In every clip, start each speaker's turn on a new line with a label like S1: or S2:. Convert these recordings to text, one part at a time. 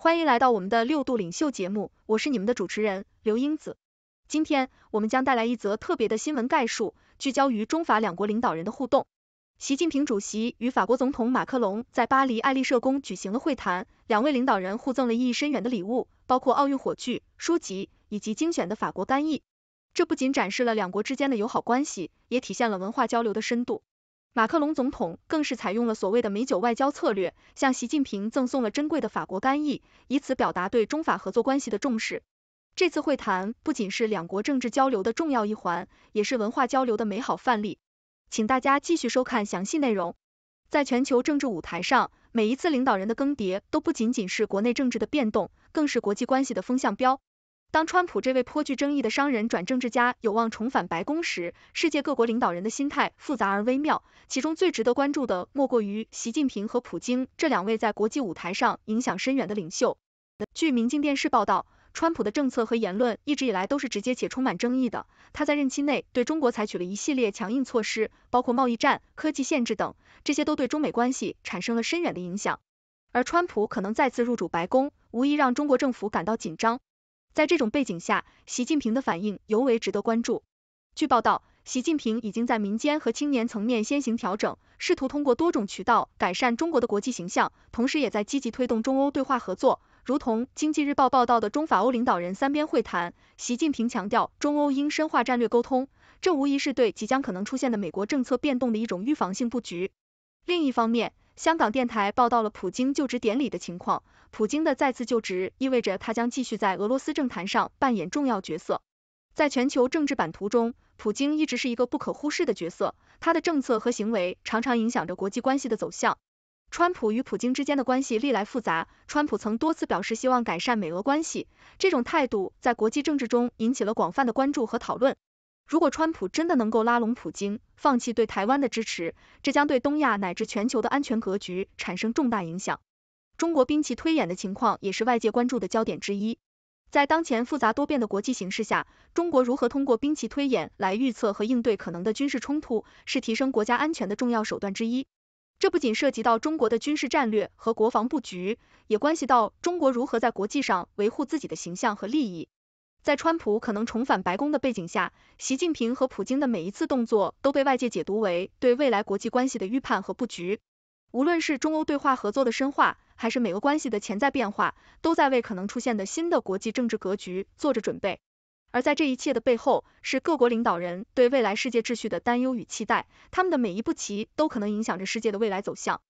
S1: 欢迎来到我们的六度领袖节目，我是你们的主持人刘英子。今天我们将带来一则特别的新闻概述，聚焦于中法两国领导人的互动。习近平主席与法国总统马克龙在巴黎爱丽舍宫举行了会谈，两位领导人互赠了意义深远的礼物，包括奥运火炬、书籍以及精选的法国干邑。这不仅展示了两国之间的友好关系，也体现了文化交流的深度。马克龙总统更是采用了所谓的“美酒外交”策略，向习近平赠送了珍贵的法国干邑，以此表达对中法合作关系的重视。这次会谈不仅是两国政治交流的重要一环，也是文化交流的美好范例。请大家继续收看详细内容。在全球政治舞台上，每一次领导人的更迭都不仅仅是国内政治的变动，更是国际关系的风向标。当川普这位颇具争议的商人转政治家，有望重返白宫时，世界各国领导人的心态复杂而微妙。其中最值得关注的，莫过于习近平和普京这两位在国际舞台上影响深远的领袖。据民进电视报道，川普的政策和言论一直以来都是直接且充满争议的。他在任期内对中国采取了一系列强硬措施，包括贸易战、科技限制等，这些都对中美关系产生了深远的影响。而川普可能再次入主白宫，无疑让中国政府感到紧张。在这种背景下，习近平的反应尤为值得关注。据报道，习近平已经在民间和青年层面先行调整，试图通过多种渠道改善中国的国际形象，同时也在积极推动中欧对话合作。如同《经济日报》报道的中法欧领导人三边会谈，习近平强调中欧应深化战略沟通，这无疑是对即将可能出现的美国政策变动的一种预防性布局。另一方面，香港电台报道了普京就职典礼的情况。普京的再次就职意味着他将继续在俄罗斯政坛上扮演重要角色。在全球政治版图中，普京一直是一个不可忽视的角色，他的政策和行为常常影响着国际关系的走向。川普与普京之间的关系历来复杂，川普曾多次表示希望改善美俄关系，这种态度在国际政治中引起了广泛的关注和讨论。如果川普真的能够拉拢普京，放弃对台湾的支持，这将对东亚乃至全球的安全格局产生重大影响。中国兵棋推演的情况也是外界关注的焦点之一。在当前复杂多变的国际形势下，中国如何通过兵棋推演来预测和应对可能的军事冲突，是提升国家安全的重要手段之一。这不仅涉及到中国的军事战略和国防布局，也关系到中国如何在国际上维护自己的形象和利益。在川普可能重返白宫的背景下，习近平和普京的每一次动作都被外界解读为对未来国际关系的预判和布局。无论是中欧对话合作的深化，还是美俄关系的潜在变化，都在为可能出现的新的国际政治格局做着准备。而在这一切的背后，是各国领导人对未来世界秩序的担忧与期待。他们的每一步棋都可能影响着世界的未来走向。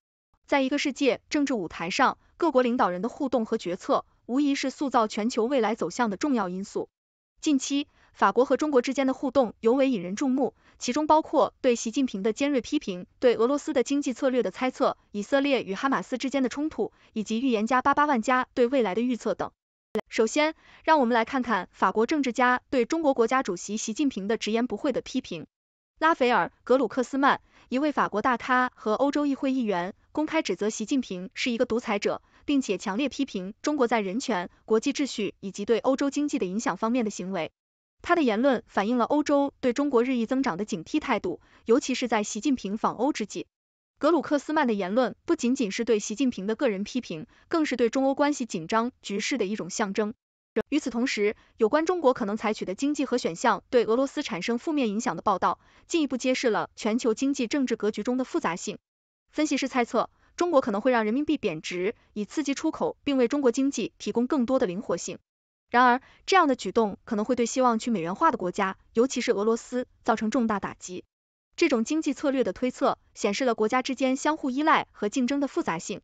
S1: 在一个世界政治舞台上，各国领导人的互动和决策。无疑是塑造全球未来走向的重要因素。近期，法国和中国之间的互动尤为引人注目，其中包括对习近平的尖锐批评、对俄罗斯的经济策略的猜测、以色列与哈马斯之间的冲突，以及预言家巴巴万加对未来的预测等。首先，让我们来看看法国政治家对中国国家主席习近平的直言不讳的批评。拉斐尔·格鲁克斯曼，一位法国大咖和欧洲议会议员，公开指责习近平是一个独裁者。并且强烈批评中国在人权、国际秩序以及对欧洲经济的影响方面的行为。他的言论反映了欧洲对中国日益增长的警惕态度，尤其是在习近平访欧之际。格鲁克斯曼的言论不仅仅是对习近平的个人批评，更是对中欧关系紧张局势的一种象征。与此同时，有关中国可能采取的经济和选项对俄罗斯产生负面影响的报道，进一步揭示了全球经济政治格局中的复杂性。分析师猜测。中国可能会让人民币贬值，以刺激出口，并为中国经济提供更多的灵活性。然而，这样的举动可能会对希望去美元化的国家，尤其是俄罗斯，造成重大打击。这种经济策略的推测显示了国家之间相互依赖和竞争的复杂性。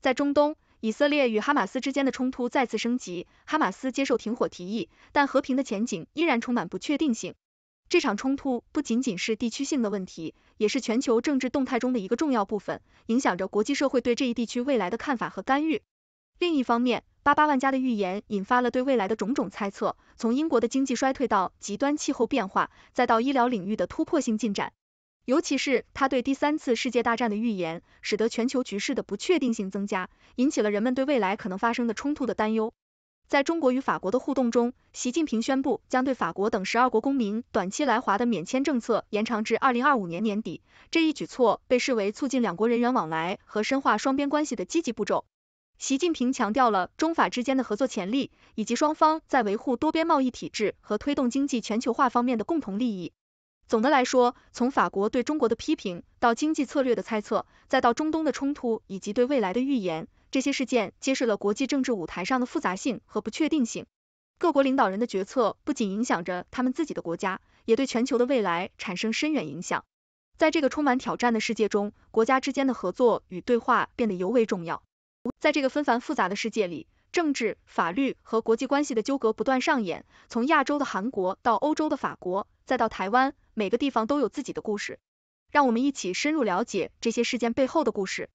S1: 在中东，以色列与哈马斯之间的冲突再次升级，哈马斯接受停火提议，但和平的前景依然充满不确定性。这场冲突不仅仅是地区性的问题，也是全球政治动态中的一个重要部分，影响着国际社会对这一地区未来的看法和干预。另一方面，巴巴万加的预言引发了对未来的种种猜测，从英国的经济衰退到极端气候变化，再到医疗领域的突破性进展。尤其是他对第三次世界大战的预言，使得全球局势的不确定性增加，引起了人们对未来可能发生的冲突的担忧。在中国与法国的互动中，习近平宣布将对法国等十二国公民短期来华的免签政策延长至二零二五年年底。这一举措被视为促进两国人员往来和深化双边关系的积极步骤。习近平强调了中法之间的合作潜力，以及双方在维护多边贸易体制和推动经济全球化方面的共同利益。总的来说，从法国对中国的批评，到经济策略的猜测，再到中东的冲突以及对未来的预言。这些事件揭示了国际政治舞台上的复杂性和不确定性。各国领导人的决策不仅影响着他们自己的国家，也对全球的未来产生深远影响。在这个充满挑战的世界中，国家之间的合作与对话变得尤为重要。在这个纷繁复杂的世界里，政治、法律和国际关系的纠葛不断上演。从亚洲的韩国到欧洲的法国，再到台湾，每个地方都有自己的故事。让我们一起深入了解这些事件背后的故事。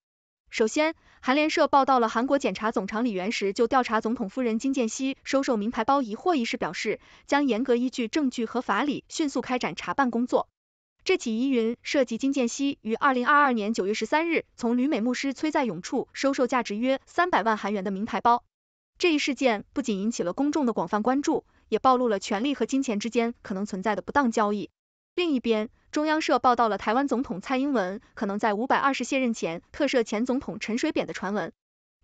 S1: 首先，韩联社报道了韩国检察总长李元石就调查总统夫人金建熙收受名牌包疑惑一事表示，将严格依据证据和法理，迅速开展查办工作。这起疑云涉及金建熙于二零二二年九月十三日从旅美牧师崔在勇处收受价值约三百万韩元的名牌包。这一事件不仅引起了公众的广泛关注，也暴露了权力和金钱之间可能存在的不当交易。另一边，中央社报道了台湾总统蔡英文可能在五百二十卸任前特赦前总统陈水扁的传闻。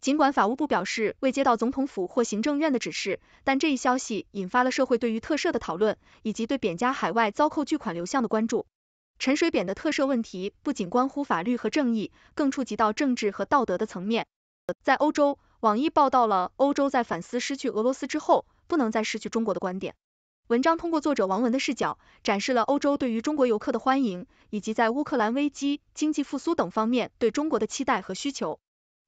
S1: 尽管法务部表示未接到总统府或行政院的指示，但这一消息引发了社会对于特赦的讨论，以及对扁家海外遭扣巨款流向的关注。陈水扁的特赦问题不仅关乎法律和正义，更触及到政治和道德的层面。在欧洲，网易报道了欧洲在反思失去俄罗斯之后，不能再失去中国的观点。文章通过作者王文的视角，展示了欧洲对于中国游客的欢迎，以及在乌克兰危机、经济复苏等方面对中国的期待和需求。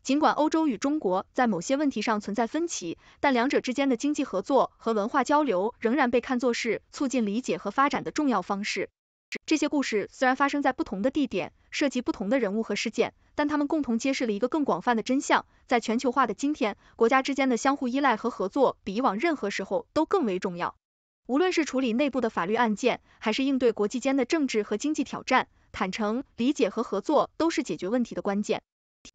S1: 尽管欧洲与中国在某些问题上存在分歧，但两者之间的经济合作和文化交流仍然被看作是促进理解和发展的重要方式。这些故事虽然发生在不同的地点，涉及不同的人物和事件，但它们共同揭示了一个更广泛的真相：在全球化的今天，国家之间的相互依赖和合作比以往任何时候都更为重要。无论是处理内部的法律案件，还是应对国际间的政治和经济挑战，坦诚、理解和合作都是解决问题的关键。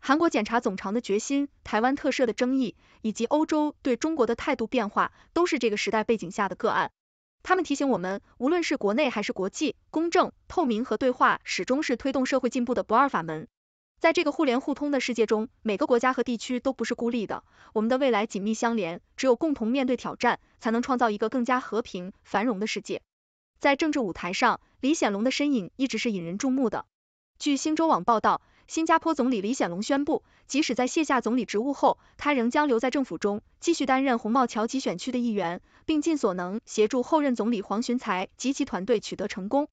S1: 韩国检察总长的决心、台湾特赦的争议，以及欧洲对中国的态度变化，都是这个时代背景下的个案。他们提醒我们，无论是国内还是国际，公正、透明和对话始终是推动社会进步的不二法门。在这个互联互通的世界中，每个国家和地区都不是孤立的，我们的未来紧密相连，只有共同面对挑战，才能创造一个更加和平、繁荣的世界。在政治舞台上，李显龙的身影一直是引人注目的。据星洲网报道，新加坡总理李显龙宣布，即使在卸下总理职务后，他仍将留在政府中，继续担任红帽桥集选区的议员，并尽所能协助后任总理黄循才及其团队取得成功。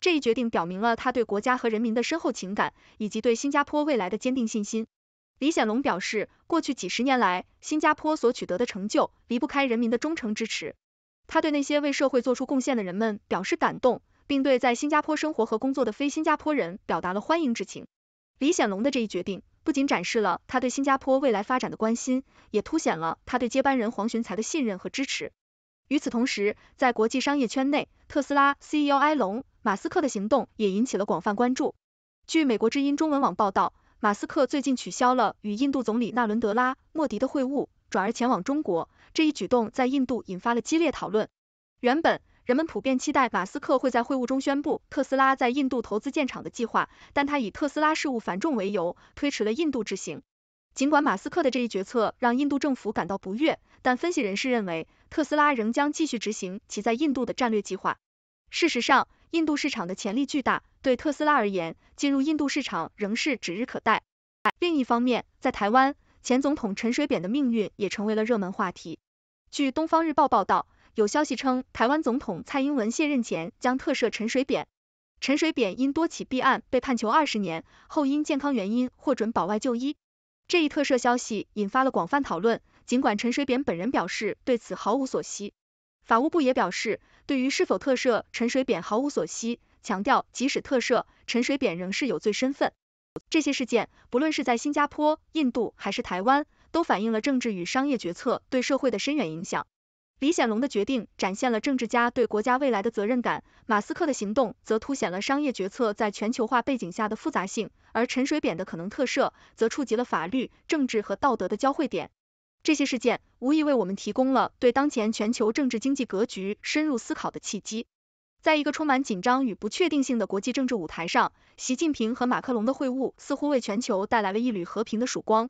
S1: 这一决定表明了他对国家和人民的深厚情感，以及对新加坡未来的坚定信心。李显龙表示，过去几十年来，新加坡所取得的成就离不开人民的忠诚支持。他对那些为社会做出贡献的人们表示感动，并对在新加坡生活和工作的非新加坡人表达了欢迎之情。李显龙的这一决定不仅展示了他对新加坡未来发展的关心，也凸显了他对接班人黄循才的信任和支持。与此同时，在国际商业圈内，特斯拉 CEO 埃隆马斯克的行动也引起了广泛关注。据美国之音中文网报道，马斯克最近取消了与印度总理纳伦德拉·莫迪的会晤，转而前往中国。这一举动在印度引发了激烈讨论。原本，人们普遍期待马斯克会在会晤中宣布特斯拉在印度投资建厂的计划，但他以特斯拉事务繁重为由，推迟了印度之行。尽管马斯克的这一决策让印度政府感到不悦，但分析人士认为。特斯拉仍将继续执行其在印度的战略计划。事实上，印度市场的潜力巨大，对特斯拉而言，进入印度市场仍是指日可待。另一方面，在台湾，前总统陈水扁的命运也成为了热门话题。据《东方日报》报道，有消息称，台湾总统蔡英文卸任前将特赦陈水扁。陈水扁因多起弊案被判囚二十年，后因健康原因获准保外就医。这一特赦消息引发了广泛讨论。尽管陈水扁本人表示对此毫无所惜。法务部也表示对于是否特赦陈水扁毫无所惜，强调即使特赦陈水扁仍是有罪身份。这些事件不论是在新加坡、印度还是台湾，都反映了政治与商业决策对社会的深远影响。李显龙的决定展现了政治家对国家未来的责任感，马斯克的行动则凸显了商业决策在全球化背景下的复杂性，而陈水扁的可能特赦则触及了法律、政治和道德的交汇点。这些事件无疑为我们提供了对当前全球政治经济格局深入思考的契机。在一个充满紧张与不确定性的国际政治舞台上，习近平和马克龙的会晤似乎为全球带来了一缕和平的曙光。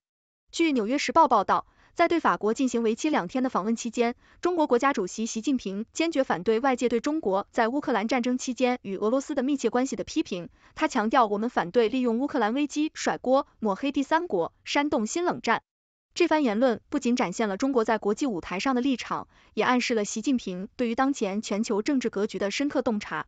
S1: 据《纽约时报》报道，在对法国进行为期两天的访问期间，中国国家主席习近平坚决反对外界对中国在乌克兰战争期间与俄罗斯的密切关系的批评。他强调，我们反对利用乌克兰危机甩锅、抹黑第三国、煽动新冷战。这番言论不仅展现了中国在国际舞台上的立场，也暗示了习近平对于当前全球政治格局的深刻洞察。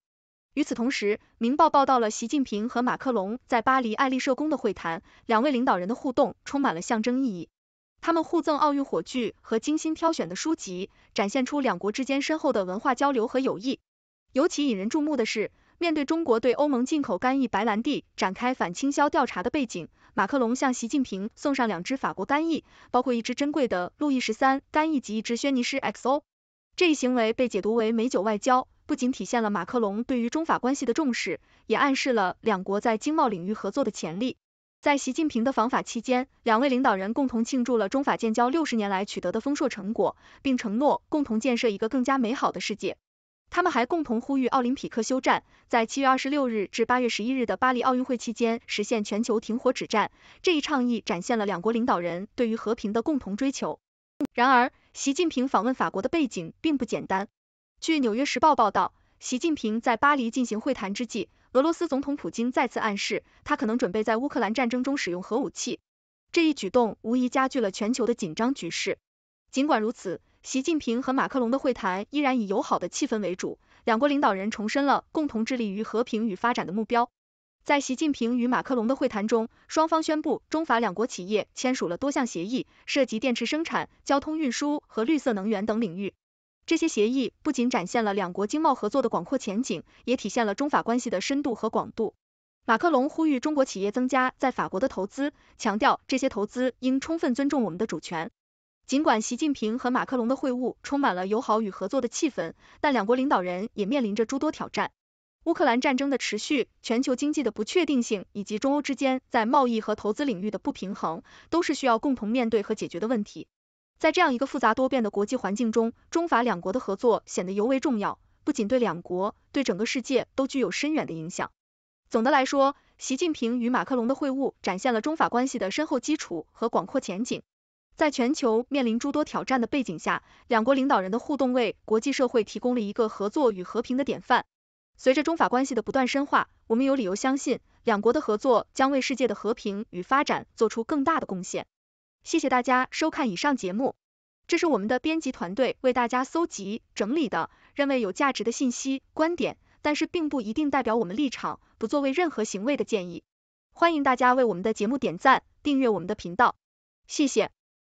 S1: 与此同时，《明报》报道了习近平和马克龙在巴黎爱丽舍宫的会谈，两位领导人的互动充满了象征意义。他们互赠奥运火炬和精心挑选的书籍，展现出两国之间深厚的文化交流和友谊。尤其引人注目的是，面对中国对欧盟进口干邑白兰地展开反倾销调查的背景。马克龙向习近平送上两支法国干邑，包括一支珍贵的路易十三干邑及一支轩尼诗 XO。这一行为被解读为美酒外交，不仅体现了马克龙对于中法关系的重视，也暗示了两国在经贸领域合作的潜力。在习近平的访法期间，两位领导人共同庆祝了中法建交六十年来取得的丰硕成果，并承诺共同建设一个更加美好的世界。他们还共同呼吁奥林匹克休战，在七月二十六日至八月十一日的巴黎奥运会期间实现全球停火止战。这一倡议展现了两国领导人对于和平的共同追求。然而，习近平访问法国的背景并不简单。据《纽约时报》报道，习近平在巴黎进行会谈之际，俄罗斯总统普京再次暗示他可能准备在乌克兰战争中使用核武器。这一举动无疑加剧了全球的紧张局势。尽管如此，习近平和马克龙的会谈依然以友好的气氛为主，两国领导人重申了共同致力于和平与发展的目标。在习近平与马克龙的会谈中，双方宣布中法两国企业签署了多项协议，涉及电池生产、交通运输和绿色能源等领域。这些协议不仅展现了两国经贸合作的广阔前景，也体现了中法关系的深度和广度。马克龙呼吁中国企业增加在法国的投资，强调这些投资应充分尊重我们的主权。尽管习近平和马克龙的会晤充满了友好与合作的气氛，但两国领导人也面临着诸多挑战。乌克兰战争的持续、全球经济的不确定性以及中欧之间在贸易和投资领域的不平衡，都是需要共同面对和解决的问题。在这样一个复杂多变的国际环境中，中法两国的合作显得尤为重要，不仅对两国，对整个世界都具有深远的影响。总的来说，习近平与马克龙的会晤展现了中法关系的深厚基础和广阔前景。在全球面临诸多挑战的背景下，两国领导人的互动为国际社会提供了一个合作与和平的典范。随着中法关系的不断深化，我们有理由相信，两国的合作将为世界的和平与发展做出更大的贡献。谢谢大家收看以上节目，这是我们的编辑团队为大家搜集整理的，认为有价值的信息观点，但是并不一定代表我们立场，不作为任何行为的建议。欢迎大家为我们的节目点赞、订阅我们的频道，谢谢。